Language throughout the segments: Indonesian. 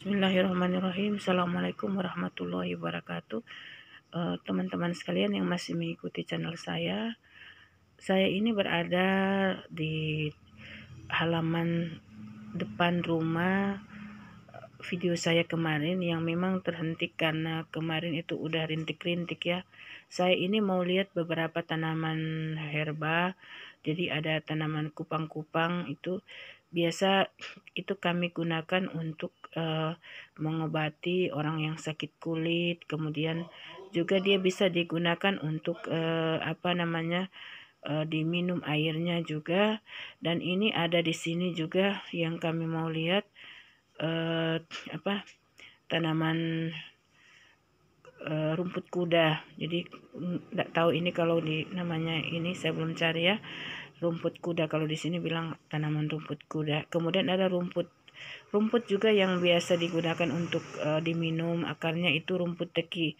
Bismillahirrahmanirrahim. Assalamualaikum warahmatullahi wabarakatuh. Eh, teman-teman uh, sekalian yang masih mengikuti channel saya, saya ini berada di halaman depan rumah eh, video saya kemarin yang memang terhenti karena kemarin itu udah rintik-rintik ya. Saya ini mau lihat beberapa tanaman herba. Jadi ada tanaman kupang-kupang itu biasa itu kami gunakan untuk uh, mengobati orang yang sakit kulit kemudian juga dia bisa digunakan untuk uh, apa namanya uh, diminum airnya juga dan ini ada di sini juga yang kami mau lihat uh, apa tanaman uh, rumput kuda jadi mm, nggak tahu ini kalau di namanya ini saya belum cari ya rumput kuda kalau di sini bilang tanaman rumput kuda kemudian ada rumput rumput juga yang biasa digunakan untuk uh, diminum akarnya itu rumput teki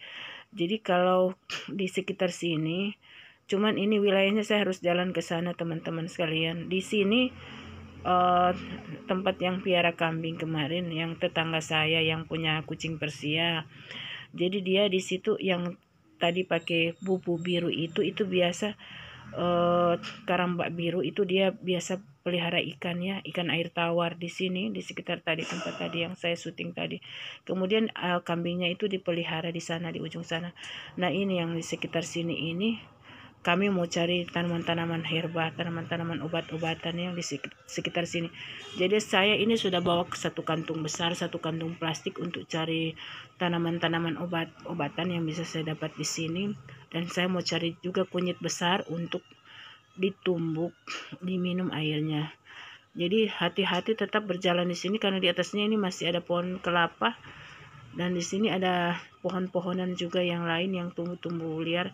jadi kalau di sekitar sini cuman ini wilayahnya saya harus jalan ke sana teman-teman sekalian di sini uh, tempat yang piara kambing kemarin yang tetangga saya yang punya kucing persia jadi dia di situ yang tadi pakai bubu biru itu itu biasa eh, karambak biru itu dia biasa pelihara ikan ya ikan air tawar di sini di sekitar tadi tempat tadi yang saya syuting tadi kemudian uh, kambingnya itu dipelihara di sana di ujung sana nah ini yang di sekitar sini ini kami mau cari tanaman-tanaman herba, tanaman-tanaman obat-obatan yang di sekitar sini. Jadi saya ini sudah bawa ke satu kantung besar, satu kantung plastik untuk cari tanaman-tanaman obat-obatan yang bisa saya dapat di sini dan saya mau cari juga kunyit besar untuk ditumbuk diminum airnya jadi hati-hati tetap berjalan di sini karena di atasnya ini masih ada pohon kelapa dan di sini ada pohon-pohonan juga yang lain yang tumbuh-tumbuh liar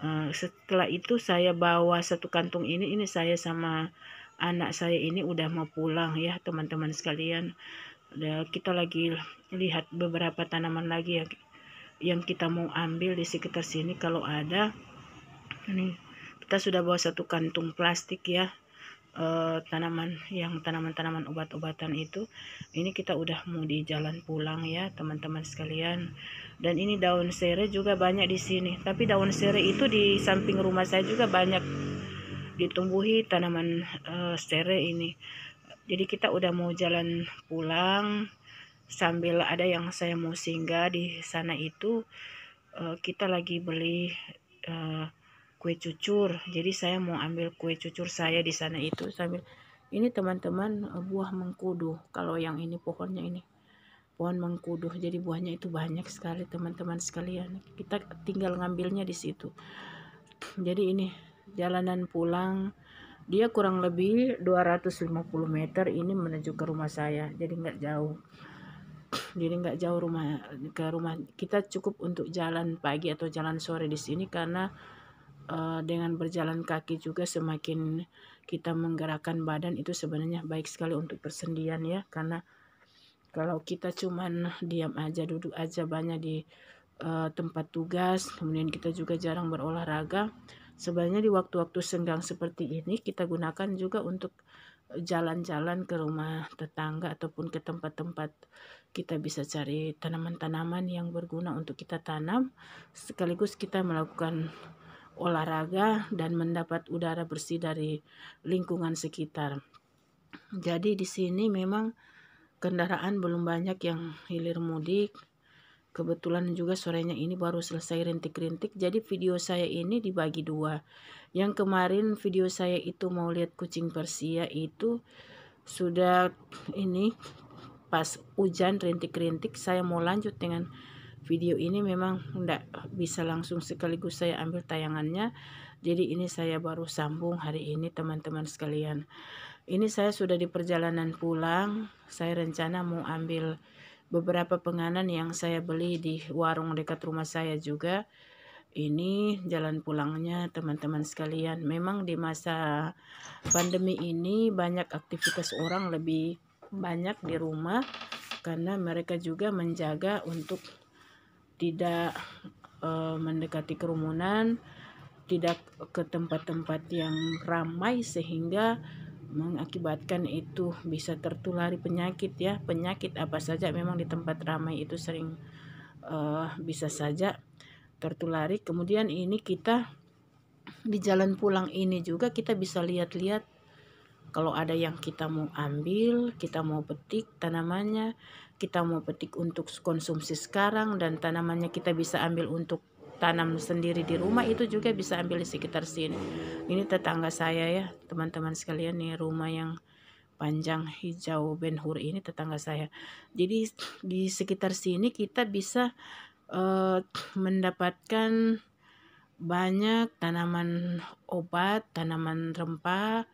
eh, setelah itu saya bawa satu kantung ini ini saya sama anak saya ini udah mau pulang ya teman-teman sekalian kita lagi lihat beberapa tanaman lagi ya yang kita mau ambil di sekitar sini kalau ada ini kita sudah bawa satu kantung plastik ya e, tanaman yang tanaman-tanaman obat-obatan itu ini kita udah mau di jalan pulang ya teman-teman sekalian dan ini daun sere juga banyak di sini tapi daun sere itu di samping rumah saya juga banyak ditumbuhi tanaman e, sere ini jadi kita udah mau jalan pulang sambil ada yang saya mau singgah di sana itu uh, kita lagi beli uh, kue cucur jadi saya mau ambil kue cucur saya di sana itu sambil ini teman-teman eh, buah mengkudu kalau yang ini pohonnya ini pohon mengkudu jadi buahnya itu banyak sekali teman-teman sekalian kita tinggal ngambilnya di situ jadi ini jalanan pulang dia kurang lebih 250 meter ini menuju ke rumah saya jadi nggak jauh jadi nggak jauh rumah ke rumah kita cukup untuk jalan pagi atau jalan sore di sini karena uh, dengan berjalan kaki juga semakin kita menggerakkan badan itu sebenarnya baik sekali untuk persendian ya karena kalau kita cuman diam aja duduk aja banyak di uh, tempat tugas kemudian kita juga jarang berolahraga sebenarnya di waktu-waktu senggang seperti ini kita gunakan juga untuk jalan-jalan ke rumah tetangga ataupun ke tempat-tempat kita bisa cari tanaman-tanaman yang berguna untuk kita tanam sekaligus kita melakukan olahraga dan mendapat udara bersih dari lingkungan sekitar. Jadi di sini memang kendaraan belum banyak yang hilir mudik Kebetulan juga sorenya ini baru selesai rintik-rintik, jadi video saya ini dibagi dua. Yang kemarin video saya itu mau lihat kucing Persia itu sudah ini pas hujan rintik-rintik saya mau lanjut dengan video ini memang tidak bisa langsung sekaligus saya ambil tayangannya jadi ini saya baru sambung hari ini teman-teman sekalian ini saya sudah di perjalanan pulang saya rencana mau ambil beberapa penganan yang saya beli di warung dekat rumah saya juga ini jalan pulangnya teman-teman sekalian memang di masa pandemi ini banyak aktivitas orang lebih banyak di rumah karena mereka juga menjaga untuk tidak e, mendekati kerumunan tidak ke tempat-tempat yang ramai sehingga mengakibatkan itu bisa tertulari penyakit ya penyakit apa saja memang di tempat ramai itu sering uh, bisa saja tertulari kemudian ini kita di jalan pulang ini juga kita bisa lihat-lihat kalau ada yang kita mau ambil kita mau petik tanamannya kita mau petik untuk konsumsi sekarang dan tanamannya kita bisa ambil untuk tanam sendiri di rumah itu juga bisa ambil di sekitar sini ini tetangga saya ya teman-teman sekalian nih rumah yang panjang hijau benhur ini tetangga saya jadi di sekitar sini kita bisa uh, mendapatkan banyak tanaman obat tanaman rempah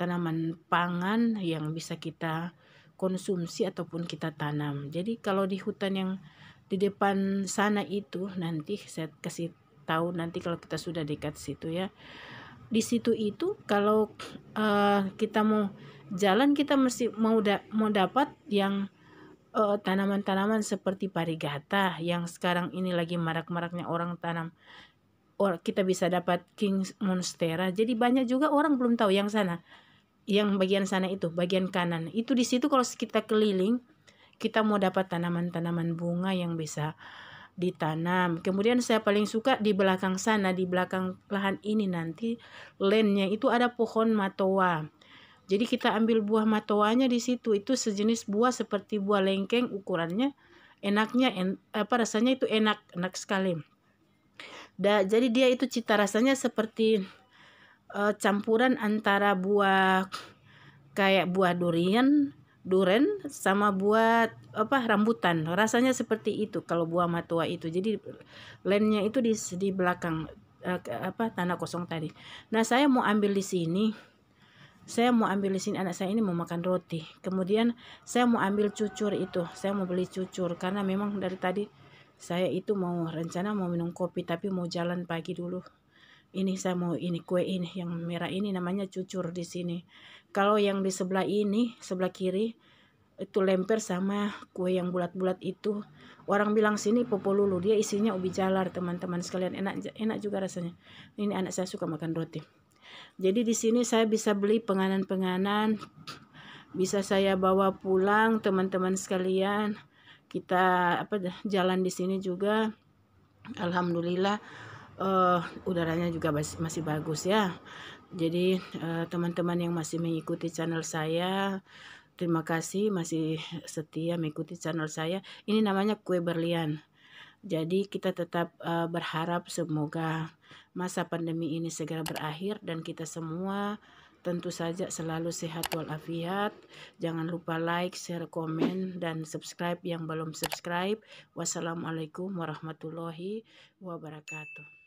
tanaman pangan yang bisa kita konsumsi ataupun kita tanam jadi kalau di hutan yang di depan sana itu nanti saya kasih tahu nanti kalau kita sudah dekat situ ya di situ itu kalau uh, kita mau jalan kita mesti mau da mau dapat yang eh, tanaman-tanaman uh, seperti parigata yang sekarang ini lagi marak-maraknya orang tanam or kita bisa dapat king monstera jadi banyak juga orang belum tahu yang sana yang bagian sana itu bagian kanan itu di situ kalau kita keliling kita mau dapat tanaman-tanaman bunga yang bisa ditanam. Kemudian saya paling suka di belakang sana, di belakang lahan ini nanti landnya itu ada pohon matoa. Jadi kita ambil buah matoanya di situ. Itu sejenis buah seperti buah lengkeng ukurannya. Enaknya en, apa rasanya itu enak, enak sekali. Da, jadi dia itu cita rasanya seperti uh, campuran antara buah kayak buah durian duren sama buat apa rambutan rasanya seperti itu kalau buah matua itu jadi lennya itu di di belakang eh, apa tanah kosong tadi nah saya mau ambil di sini saya mau ambil di sini anak saya ini mau makan roti kemudian saya mau ambil cucur itu saya mau beli cucur karena memang dari tadi saya itu mau rencana mau minum kopi tapi mau jalan pagi dulu ini saya mau ini kue ini yang merah ini namanya cucur di sini kalau yang di sebelah ini sebelah kiri itu lemper sama kue yang bulat-bulat itu orang bilang sini popolulu dia isinya ubi jalar teman-teman sekalian enak enak juga rasanya ini anak saya suka makan roti jadi di sini saya bisa beli penganan-penganan bisa saya bawa pulang teman-teman sekalian kita apa jalan di sini juga alhamdulillah uh, udaranya juga masih, masih bagus ya. Jadi eh, teman-teman uh, yang masih mengikuti channel saya, terima kasih masih setia mengikuti channel saya. Ini namanya kue berlian. Jadi kita tetap uh, berharap semoga masa pandemi ini segera berakhir dan kita semua tentu saja selalu sehat walafiat. Jangan lupa like, share, komen, dan subscribe yang belum subscribe. Wassalamualaikum warahmatullahi wabarakatuh.